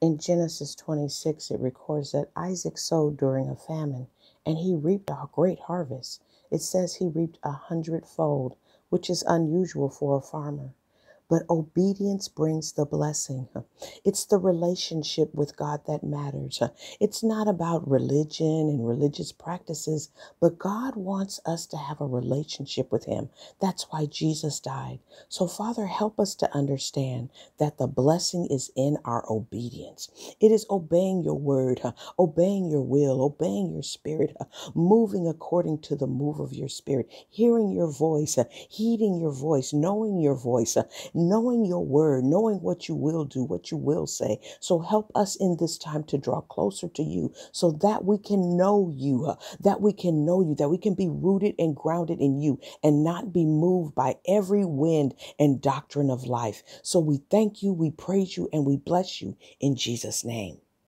In Genesis 26, it records that Isaac sowed during a famine and he reaped a great harvest. It says he reaped a hundredfold, which is unusual for a farmer but obedience brings the blessing. It's the relationship with God that matters. It's not about religion and religious practices, but God wants us to have a relationship with Him. That's why Jesus died. So, Father, help us to understand that the blessing is in our obedience. It is obeying your word, obeying your will, obeying your spirit, moving according to the move of your spirit, hearing your voice, heeding your voice, knowing your voice knowing your word, knowing what you will do, what you will say. So help us in this time to draw closer to you so that we can know you, uh, that we can know you, that we can be rooted and grounded in you and not be moved by every wind and doctrine of life. So we thank you, we praise you, and we bless you in Jesus' name.